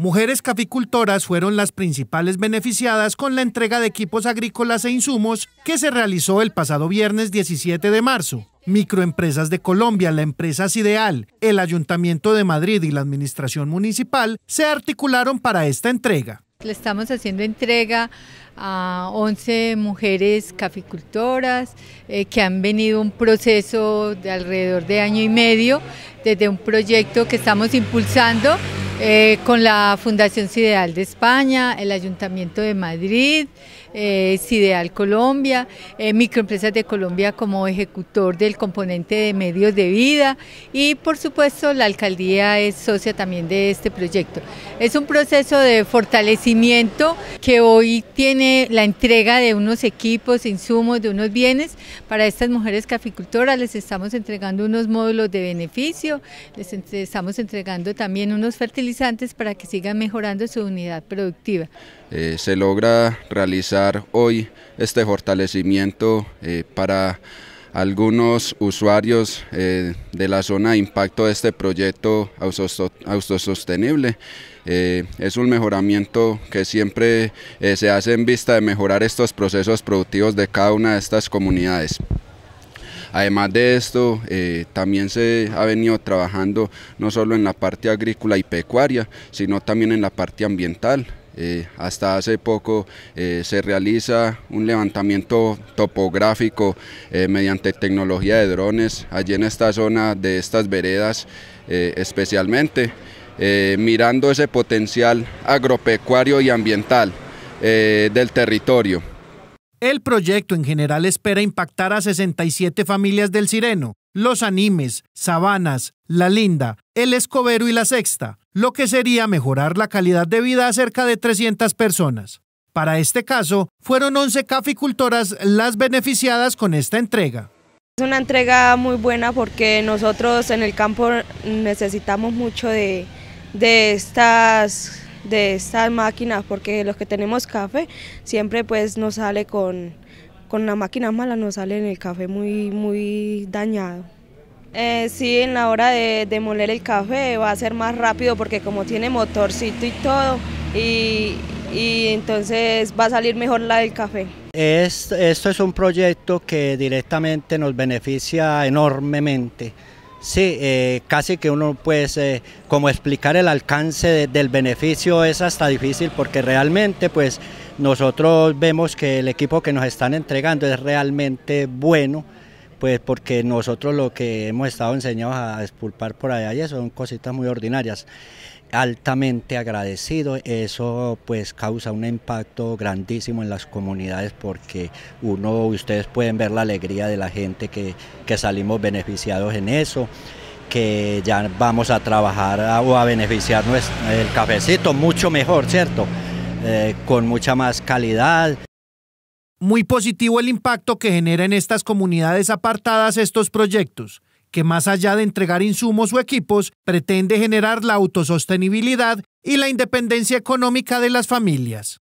Mujeres caficultoras fueron las principales beneficiadas con la entrega de equipos agrícolas e insumos que se realizó el pasado viernes 17 de marzo. Microempresas de Colombia, la empresa Sideal, el Ayuntamiento de Madrid y la Administración Municipal se articularon para esta entrega. Le estamos haciendo entrega a 11 mujeres caficultoras eh, que han venido un proceso de alrededor de año y medio desde un proyecto que estamos impulsando eh, con la Fundación Cideal de España, el Ayuntamiento de Madrid, eh, Colombia, eh, Microempresas de Colombia como ejecutor del componente de medios de vida y por supuesto la alcaldía es socia también de este proyecto. Es un proceso de fortalecimiento que hoy tiene la entrega de unos equipos, insumos, de unos bienes para estas mujeres caficultoras. Les estamos entregando unos módulos de beneficio, les estamos entregando también unos fertilizantes para que sigan mejorando su unidad productiva. Eh, se logra realizar hoy este fortalecimiento eh, para algunos usuarios eh, de la zona de impacto de este proyecto autosostenible. es un mejoramiento que siempre se hace en vista de mejorar estos procesos productivos de cada una de estas comunidades. Además de esto, eh, también se ha venido trabajando no solo en la parte agrícola y pecuaria, sino también en la parte ambiental. Eh, hasta hace poco eh, se realiza un levantamiento topográfico mediante tecnología de drones allí en esta zona de estas veredas especialmente, mirando ese potencial agropecuario y ambiental del territorio. El proyecto en general espera impactar a 67 familias del Sireno, Los Animes, Sabanas, La Linda, El Escobero y La Sexta, lo que sería mejorar la calidad de vida a cerca de 300 personas. Para este caso, fueron 11 caficultoras las beneficiadas con esta entrega. Es una entrega muy buena porque nosotros en el campo necesitamos mucho de, de estas de estas máquinas, porque los que tenemos café siempre pues nos sale con, con la máquina mala, nos sale en el café muy, muy dañado. Eh, sí, en la hora de, de moler el café va a ser más rápido porque como tiene motorcito y todo, y, y entonces va a salir mejor la del café. Es, esto es un proyecto que directamente nos beneficia enormemente. Sí, eh, casi que uno pues como explicar el alcance del beneficio es hasta difícil porque realmente pues nosotros vemos que el equipo que nos están entregando es realmente bueno, pues porque nosotros lo que hemos estado enseñados a expulpar por allá y son cositas muy ordinarias altamente agradecido. Eso pues causa un impacto grandísimo en las comunidades porque uno, ustedes pueden ver la alegría de la gente que, salimos beneficiados en eso que ya vamos a trabajar o a beneficiar nuestro, el cafecito mucho mejor, ¿cierto? Eh, con mucha más calidad. Muy positivo el impacto que genera en estas comunidades apartadas estos proyectos que más allá de entregar insumos o equipos, pretende generar la autosostenibilidad y la independencia económica de las familias.